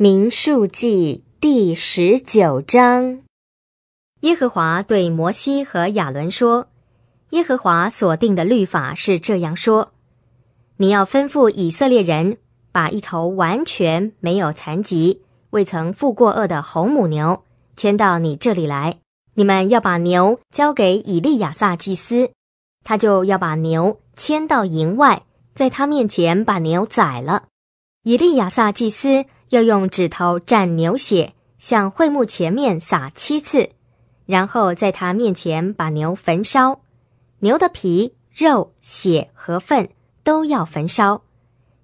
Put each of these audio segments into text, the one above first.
《民数记》第十九章，耶和华对摩西和亚伦说：“耶和华所定的律法是这样说：你要吩咐以色列人，把一头完全没有残疾、未曾负过恶的红母牛牵到你这里来。你们要把牛交给以利亚撒祭司，他就要把牛牵到营外，在他面前把牛宰了。以利亚撒祭司。”要用指头蘸牛血，向桧木前面撒七次，然后在他面前把牛焚烧。牛的皮、肉、血和粪都要焚烧。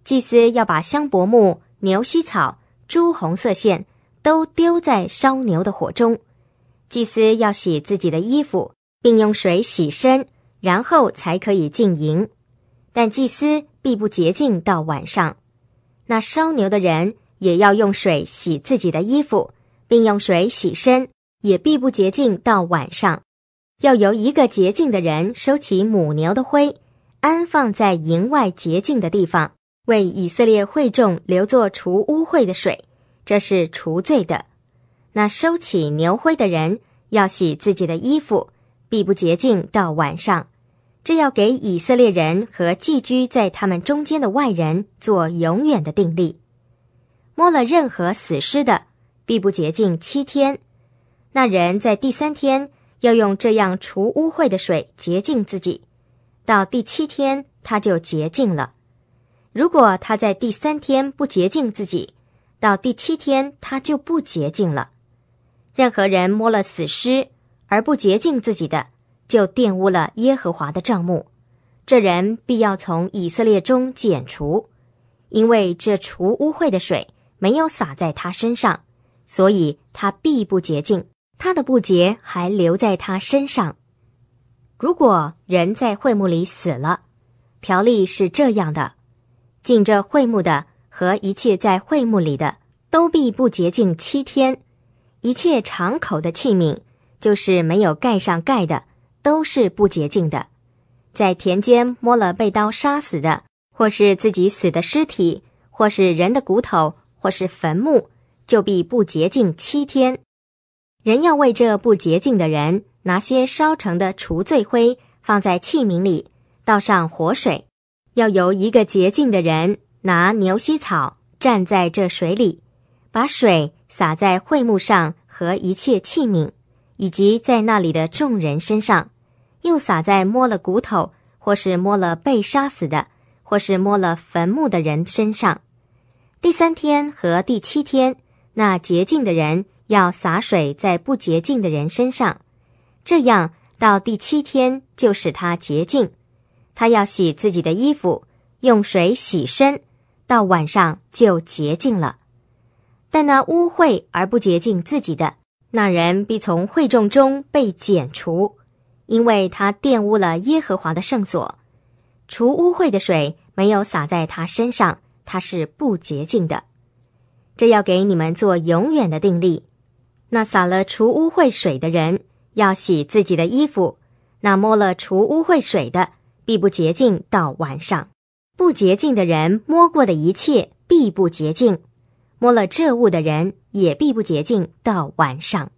祭司要把香柏木、牛膝草、朱红色线都丢在烧牛的火中。祭司要洗自己的衣服，并用水洗身，然后才可以进营。但祭司必不洁净到晚上。那烧牛的人。也要用水洗自己的衣服，并用水洗身，也必不洁净到晚上。要由一个洁净的人收起母牛的灰，安放在营外洁净的地方，为以色列会众留作除污秽的水，这是除罪的。那收起牛灰的人要洗自己的衣服，必不洁净到晚上。这要给以色列人和寄居在他们中间的外人做永远的定力。摸了任何死尸的，必不洁净七天。那人在第三天要用这样除污秽的水洁净自己，到第七天他就洁净了。如果他在第三天不洁净自己，到第七天他就不洁净了。任何人摸了死尸而不洁净自己的，就玷污了耶和华的账目，这人必要从以色列中剪除，因为这除污秽的水。没有洒在他身上，所以他必不洁净。他的不洁还留在他身上。如果人在会墓里死了，条例是这样的：进这会墓的和一切在会墓里的，都必不洁净七天。一切敞口的器皿，就是没有盖上盖的，都是不洁净的。在田间摸了被刀杀死的，或是自己死的尸体，或是人的骨头。或是坟墓，就必不洁净七天。人要为这不洁净的人拿些烧成的除罪灰，放在器皿里，倒上活水。要由一个洁净的人拿牛膝草蘸在这水里，把水洒在秽木上和一切器皿，以及在那里的众人身上，又洒在摸了骨头，或是摸了被杀死的，或是摸了坟墓的人身上。第三天和第七天，那洁净的人要洒水在不洁净的人身上，这样到第七天就使他洁净。他要洗自己的衣服，用水洗身，到晚上就洁净了。但那污秽而不洁净自己的那人必从会众中被剪除，因为他玷污了耶和华的圣所。除污秽的水没有洒在他身上。它是不洁净的，这要给你们做永远的定力。那洒了除污秽水的人，要洗自己的衣服；那摸了除污秽水的，必不洁净到晚上。不洁净的人摸过的一切，必不洁净；摸了这物的人，也必不洁净到晚上。